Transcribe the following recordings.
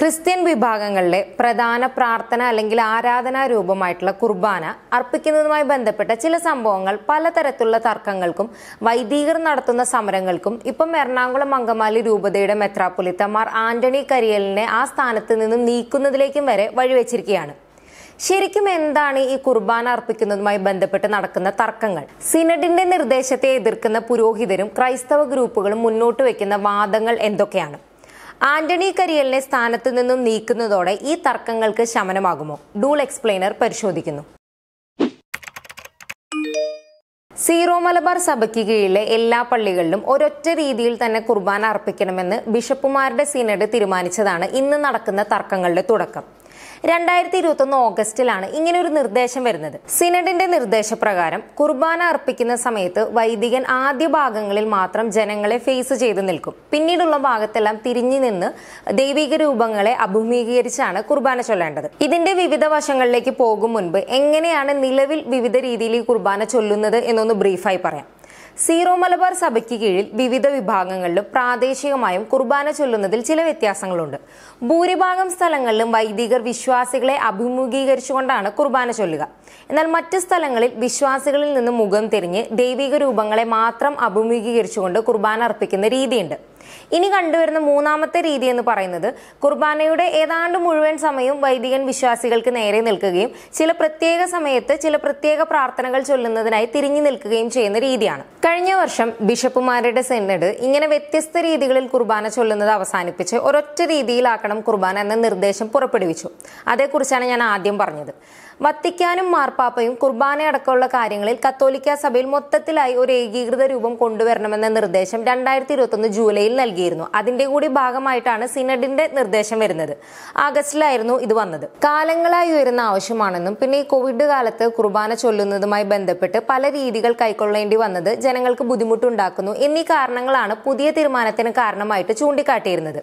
Christian വിഭാഗങ്ങളിലെ പ്രധാന പ്രാർത്ഥന അല്ലെങ്കിൽ ആരാധനാ രൂപമായിട്ടുള്ള കുർബാന അർപ്പിക്കുന്നതുമായി ബന്ധപ്പെട്ട ചില സംഭവങ്ങൾ പലതരത്തിലുള്ള തർക്കങ്ങൾക്കും വൈദികർ നടത്തുന്ന സമരങ്ങൾക്കും ഇപ്പം എറണാകുളം അങ്കമാലി രൂപതയുടെ മെത്രാപ്പൊലിത്തമാർ ആന്റണി കരിയലിനെ ആ സ്ഥാനത്ത് നിന്നും നീക്കുന്നതിലേക്കും വരെ വഴിവെച്ചിരിക്കുകയാണ് ശരിക്കും എന്താണ് ഈ കുർബാന അർപ്പിക്കുന്നതുമായി ബന്ധപ്പെട്ട് നടക്കുന്ന തർക്കങ്ങൾ സിനഡിന്റെ നിർദ്ദേശത്തെ എതിർക്കുന്ന പുരോഹിതരും ക്രൈസ്തവ ഗ്രൂപ്പുകളും മുന്നോട്ട് വയ്ക്കുന്ന വാദങ്ങൾ എന്തൊക്കെയാണ് ആന്റണി കരിയലിനെ സ്ഥാനത്ത് നിന്നും നീക്കുന്നതോടെ ഈ തർക്കങ്ങൾക്ക് ശമനമാകുമോ ഡൂൾ എക്സ്പ്ലെയിനർ പരിശോധിക്കുന്നു സീറോ മലബാർ സഭയ്ക്ക് കീഴിലെ എല്ലാ പള്ളികളിലും ഒരൊറ്റ രീതിയിൽ തന്നെ കുർബാന അർപ്പിക്കണമെന്ന് ബിഷപ്പുമാരുടെ സീനഡ് തീരുമാനിച്ചതാണ് ഇന്ന് നടക്കുന്ന തർക്കങ്ങളുടെ തുടക്കം രണ്ടായിരത്തി ഇരുപത്തൊന്ന് ഓഗസ്റ്റിലാണ് ഇങ്ങനെ ഒരു നിർദ്ദേശം വരുന്നത് സിനഡിന്റെ നിർദ്ദേശപ്രകാരം കുർബാന അർപ്പിക്കുന്ന സമയത്ത് വൈദികൻ ആദ്യ ഭാഗങ്ങളിൽ മാത്രം ജനങ്ങളെ ഫേസ് ചെയ്ത് നിൽക്കും പിന്നീടുള്ള ഭാഗത്തെല്ലാം തിരിഞ്ഞു നിന്ന് ദൈവിക രൂപങ്ങളെ അഭിമുഖീകരിച്ചാണ് കുർബാന ചൊല്ലേണ്ടത് ഇതിന്റെ വിവിധ വശങ്ങളിലേക്ക് പോകും മുൻപ് എങ്ങനെയാണ് നിലവിൽ വിവിധ രീതിയിൽ ഈ കുർബാന ചൊല്ലുന്നത് എന്നൊന്ന് ബ്രീഫായി പറയാം സീറോ മലബാർ സഭയ്ക്ക് കീഴിൽ വിവിധ വിഭാഗങ്ങളിലും പ്രാദേശികമായും കുർബാന ചൊല്ലുന്നതിൽ ചില വ്യത്യാസങ്ങളുണ്ട് ഭൂരിഭാഗം സ്ഥലങ്ങളിലും വൈദികർ വിശ്വാസികളെ അഭിമുഖീകരിച്ചുകൊണ്ടാണ് കുർബാന ചൊല്ലുക എന്നാൽ മറ്റ് സ്ഥലങ്ങളിൽ വിശ്വാസികളിൽ നിന്ന് മുഖം തിരിഞ്ഞ് ദൈവിക രൂപങ്ങളെ മാത്രം അഭിമുഖീകരിച്ചുകൊണ്ട് കുർബാന അർപ്പിക്കുന്ന രീതിയുണ്ട് ഇനി കണ്ടുവരുന്ന മൂന്നാമത്തെ രീതി എന്ന് പറയുന്നത് കുർബാനയുടെ ഏതാണ്ട് മുഴുവൻ സമയവും വൈദികൻ വിശ്വാസികൾക്ക് നേരെ നിൽക്കുകയും ചില പ്രത്യേക സമയത്ത് ചില പ്രത്യേക പ്രാർത്ഥനകൾ ചൊല്ലുന്നതിനായി തിരിഞ്ഞു നിൽക്കുകയും ചെയ്യുന്ന രീതിയാണ് കഴിഞ്ഞ വർഷം ബിഷപ്പുമാരുടെ സെനഡ് ഇങ്ങനെ വ്യത്യസ്ത രീതികളിൽ കുർബാന ചൊല്ലുന്നത് അവസാനിപ്പിച്ച് ഒരൊറ്റ രീതിയിലാക്കണം കുർബാന എന്ന നിർദ്ദേശം പുറപ്പെടുവിച്ചു അതേക്കുറിച്ചാണ് ഞാൻ ആദ്യം പറഞ്ഞത് വത്തിക്കാനും മാർപ്പാപ്പയും കുർബാനയടക്കമുള്ള കാര്യങ്ങളിൽ കത്തോലിക്ക സഭയിൽ മൊത്തത്തിലായി ഒരു ഏകീകൃത രൂപം കൊണ്ടുവരണമെന്ന നിർദ്ദേശം രണ്ടായിരത്തി ഇരുപത്തൊന്ന് ജൂലൈയിൽ നൽകിയിരുന്നു അതിന്റെ കൂടി ഭാഗമായിട്ടാണ് സിനഡിന്റെ നിർദ്ദേശം വരുന്നത് ആഗസ്റ്റിലായിരുന്നു ഇത് വന്നത് കാലങ്ങളായി ഉയരുന്ന ആവശ്യമാണെന്നും പിന്നെ ഈ കോവിഡ് കാലത്ത് കുർബാന ചൊല്ലുന്നതുമായി ബന്ധപ്പെട്ട് പല രീതികൾ കൈക്കൊള്ളേണ്ടി വന്നത് ജനങ്ങൾക്ക് ബുദ്ധിമുട്ടുണ്ടാക്കുന്നു എന്നീ കാരണങ്ങളാണ് പുതിയ തീരുമാനത്തിന് കാരണമായിട്ട് ചൂണ്ടിക്കാട്ടിയിരുന്നത്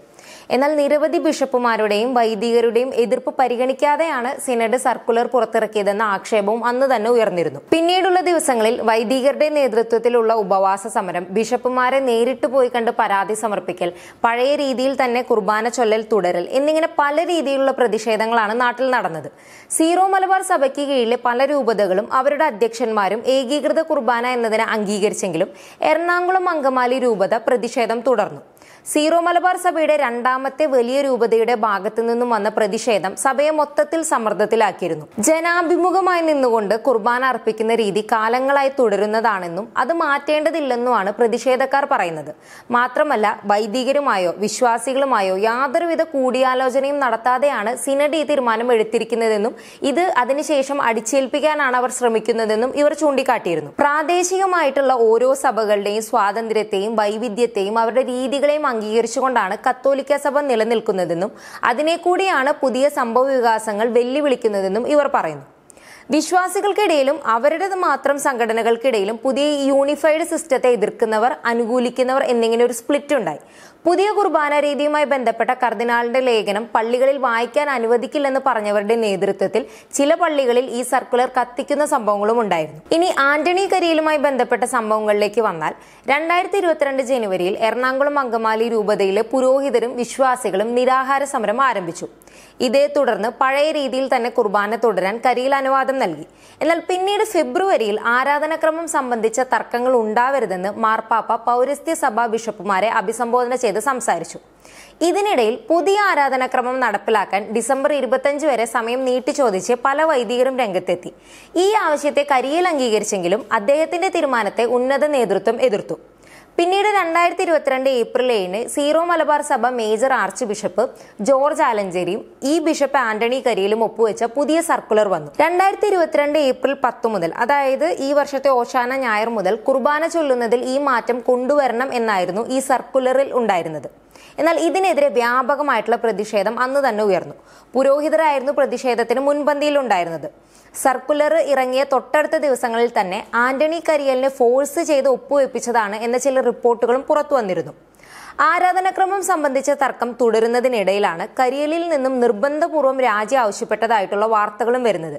എന്നാൽ നിരവധി ബിഷപ്പുമാരുടെയും വൈദികരുടെയും എതിർപ്പ് പരിഗണിക്കാതെയാണ് സിനഡ് സർക്കുലർ പുറത്തിറക്കിയതെന്ന ആക്ഷേപവും അന്ന് തന്നെ ഉയർന്നിരുന്നു പിന്നീടുള്ള ദിവസങ്ങളിൽ വൈദികരുടെ നേതൃത്വത്തിലുള്ള ഉപവാസ സമരം ബിഷപ്പുമാരെ നേരിട്ട് പോയി കണ്ട് പരാതി സമർപ്പിക്കൽ പഴയ രീതിയിൽ തന്നെ കുർബാന ചൊല്ലൽ തുടരൽ എന്നിങ്ങനെ പല രീതിയിലുള്ള പ്രതിഷേധങ്ങളാണ് നാട്ടിൽ നടന്നത് സീറോ മലബാർ സഭയ്ക്ക് കീഴിലെ പല രൂപതകളും അവരുടെ അധ്യക്ഷന്മാരും ഏകീകൃത കുർബാന എന്നതിനെ അംഗീകരിച്ചെങ്കിലും എറണാകുളം അങ്കമാലി രൂപത പ്രതിഷേധം തുടർന്നു സീറോ മലബാർ സഭയുടെ രണ്ടാമത്തെ വലിയ രൂപതയുടെ ഭാഗത്തു നിന്നും വന്ന പ്രതിഷേധം സഭയെ മൊത്തത്തിൽ സമ്മർദ്ദത്തിലാക്കിയിരുന്നു ജനാഭിമുഖമായി നിന്നുകൊണ്ട് കുർബാന അർപ്പിക്കുന്ന രീതി കാലങ്ങളായി തുടരുന്നതാണെന്നും അത് മാറ്റേണ്ടതില്ലെന്നുമാണ് പ്രതിഷേധക്കാർ പറയുന്നത് മാത്രമല്ല വൈദികരുമായോ വിശ്വാസികളുമായോ യാതൊരുവിധ കൂടിയാലോചനയും നടത്താതെയാണ് സിനഡ് ഈ തീരുമാനം എടുത്തിരിക്കുന്നതെന്നും ഇത് അതിനുശേഷം അടിച്ചേൽപ്പിക്കാനാണ് അവർ ശ്രമിക്കുന്നതെന്നും ഇവർ ചൂണ്ടിക്കാട്ടിയിരുന്നു പ്രാദേശികമായിട്ടുള്ള ഓരോ സഭകളുടെയും സ്വാതന്ത്ര്യത്തെയും വൈവിധ്യത്തെയും അവരുടെ രീതികളെയും പദ്ധതിയും അംഗീകരിച്ചുകൊണ്ടാണ് കത്തോലിക്ക സഭ നിലനിൽക്കുന്നതെന്നും അതിനെ കൂടിയാണ് പുതിയ സംഭവ വികാസങ്ങൾ വെല്ലുവിളിക്കുന്നതെന്നും ഇവർ പറയുന്നു വിശ്വാസികൾക്കിടയിലും അവരുടേത് മാത്രം സംഘടനകൾക്കിടയിലും പുതിയ യൂണിഫൈഡ് സിസ്റ്റത്തെ എതിർക്കുന്നവർ അനുകൂലിക്കുന്നവർ എന്നിങ്ങനെ ഒരു സ്പ്ലിറ്റ് ഉണ്ടായി പുതിയ കുർബാന രീതിയുമായി ബന്ധപ്പെട്ട കർദിനാളിന്റെ ലേഖനം പള്ളികളിൽ വായിക്കാൻ അനുവദിക്കില്ലെന്ന് പറഞ്ഞവരുടെ നേതൃത്വത്തിൽ ചില പള്ളികളിൽ ഈ സർക്കുലർ കത്തിക്കുന്ന സംഭവങ്ങളും ഉണ്ടായിരുന്നു ഇനി ആന്റണി കരിയലുമായി ബന്ധപ്പെട്ട സംഭവങ്ങളിലേക്ക് വന്നാൽ രണ്ടായിരത്തി ഇരുപത്തിരണ്ട് ജനുവരിയിൽ എറണാകുളം അങ്കമാലി രൂപതയിലെ പുരോഹിതരും വിശ്വാസികളും നിരാഹാര സമരം ആരംഭിച്ചു ഇതേ തുടർന്ന് പഴയ രീതിയിൽ തന്നെ കുർബാന തുടരാൻ കരിയിൽ അനുവാദം നൽകി എന്നാൽ പിന്നീട് ഫെബ്രുവരിയിൽ ആരാധനാക്രമം സംബന്ധിച്ച തർക്കങ്ങൾ ഉണ്ടാവരുതെന്ന് മാർപ്പാപ്പ പൗരസ്ത്യ സഭാ ബിഷപ്പുമാരെ അഭിസംബോധന ചെയ്ത് സംസാരിച്ചു ഇതിനിടയിൽ പുതിയ ആരാധനാക്രമം നടപ്പിലാക്കാൻ ഡിസംബർ ഇരുപത്തഞ്ച് വരെ സമയം നീട്ടി ചോദിച്ച് പല വൈദികരും രംഗത്തെത്തി ഈ ആവശ്യത്തെ കരിയിൽ അംഗീകരിച്ചെങ്കിലും അദ്ദേഹത്തിന്റെ തീരുമാനത്തെ ഉന്നത നേതൃത്വം എതിർത്തു പിന്നീട് രണ്ടായിരത്തി ഇരുപത്തിരണ്ട് ഏപ്രിൽ ഏഴിന് സീറോ മലബാർ സഭ മേജർ ആർച്ച് ബിഷപ്പ് ജോർജ് ആലഞ്ചേരിയും ഈ ബിഷപ്പ് ആന്റണി കരിയിലും ഒപ്പുവെച്ച പുതിയ സർക്കുലർ വന്നു രണ്ടായിരത്തി ഇരുപത്തിരണ്ട് ഏപ്രിൽ പത്ത് മുതൽ അതായത് ഈ വർഷത്തെ ഓശാന ഞായർ മുതൽ കുർബാന ചൊല്ലുന്നതിൽ ഈ മാറ്റം കൊണ്ടുവരണം എന്നായിരുന്നു ഈ സർക്കുലറിൽ ഉണ്ടായിരുന്നത് എന്നാൽ ഇതിനെതിരെ വ്യാപകമായിട്ടുള്ള പ്രതിഷേധം അന്ന് തന്നെ ഉയർന്നു പുരോഹിതരായിരുന്നു പ്രതിഷേധത്തിന് മുൻപന്തിയിലുണ്ടായിരുന്നത് സർക്കുലർ ഇറങ്ങിയ തൊട്ടടുത്ത ദിവസങ്ങളിൽ തന്നെ ആന്റണി കരിയലിനെ ഫോഴ്സ് ചെയ്ത് ഒപ്പുവെപ്പിച്ചതാണ് എന്ന ചില റിപ്പോർട്ടുകളും പുറത്തു വന്നിരുന്നു ആരാധനാക്രമം സംബന്ധിച്ച തർക്കം തുടരുന്നതിനിടയിലാണ് കരിയലിൽ നിന്നും നിർബന്ധപൂർവ്വം രാജി ആവശ്യപ്പെട്ടതായിട്ടുള്ള വാർത്തകളും വരുന്നത്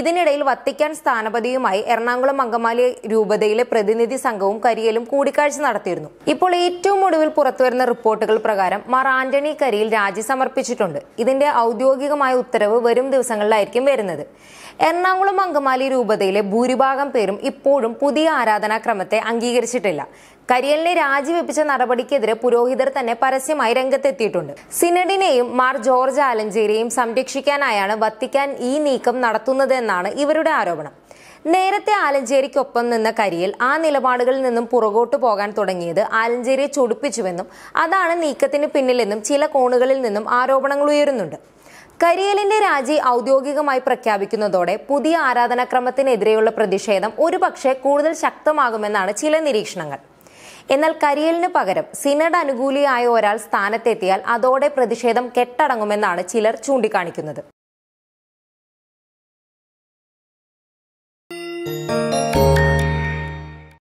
ഇതിനിടയിൽ വത്തിക്കാൻ സ്ഥാനപതിയുമായി എറണാകുളം അങ്കമാലി രൂപതയിലെ പ്രതിനിധി സംഘവും കരിയലും കൂടിക്കാഴ്ച നടത്തിയിരുന്നു ഇപ്പോൾ ഏറ്റവും ഒടുവിൽ പുറത്തുവരുന്ന റിപ്പോർട്ടുകൾ പ്രകാരം മാർ ആന്റണി കരിയിൽ രാജി സമർപ്പിച്ചിട്ടുണ്ട് ഇതിന്റെ ഔദ്യോഗികമായ ഉത്തരവ് വരും ദിവസങ്ങളിലായിരിക്കും വരുന്നത് എറണാകുളം അങ്കമാലി രൂപതയിലെ ഭൂരിഭാഗം പേരും ഇപ്പോഴും പുതിയ ആരാധനാക്രമത്തെ അംഗീകരിച്ചിട്ടില്ല കരിയലിനെ രാജിവെപ്പിച്ച നടപടിക്കെതിരെ പുരോഹിതർ തന്നെ പരസ്യമായി രംഗത്തെത്തിയിട്ടുണ്ട് സിനഡിനെയും മാർ ജോർജ് ആലഞ്ചേരിയെയും സംരക്ഷിക്കാനായാണ് വത്തിക്കാൻ ഈ നീക്കം നടത്തുന്നതെന്നാണ് ഇവരുടെ ആരോപണം നേരത്തെ ആലഞ്ചേരിക്കൊപ്പം നിന്ന കരിയിൽ ആ നിലപാടുകളിൽ നിന്നും പുറകോട്ട് പോകാൻ തുടങ്ങിയത് ആലഞ്ചേരിയെ ചൊടിപ്പിച്ചുവെന്നും അതാണ് നീക്കത്തിന് പിന്നിലെന്നും ചില കോണുകളിൽ നിന്നും ആരോപണങ്ങൾ ഉയരുന്നുണ്ട് കരിയലിന്റെ രാജി ഔദ്യോഗികമായി പ്രഖ്യാപിക്കുന്നതോടെ പുതിയ ആരാധനാക്രമത്തിനെതിരെയുള്ള പ്രതിഷേധം ഒരുപക്ഷെ കൂടുതൽ ശക്തമാകുമെന്നാണ് ചില നിരീക്ഷണങ്ങൾ എന്നാൽ കരിയലിന് പകരം സിനഡ് അനുകൂലിയായ ഒരാൾ സ്ഥാനത്തെത്തിയാൽ അതോടെ പ്രതിഷേധം കെട്ടടങ്ങുമെന്നാണ് ചിലർ ചൂണ്ടിക്കാണിക്കുന്നത്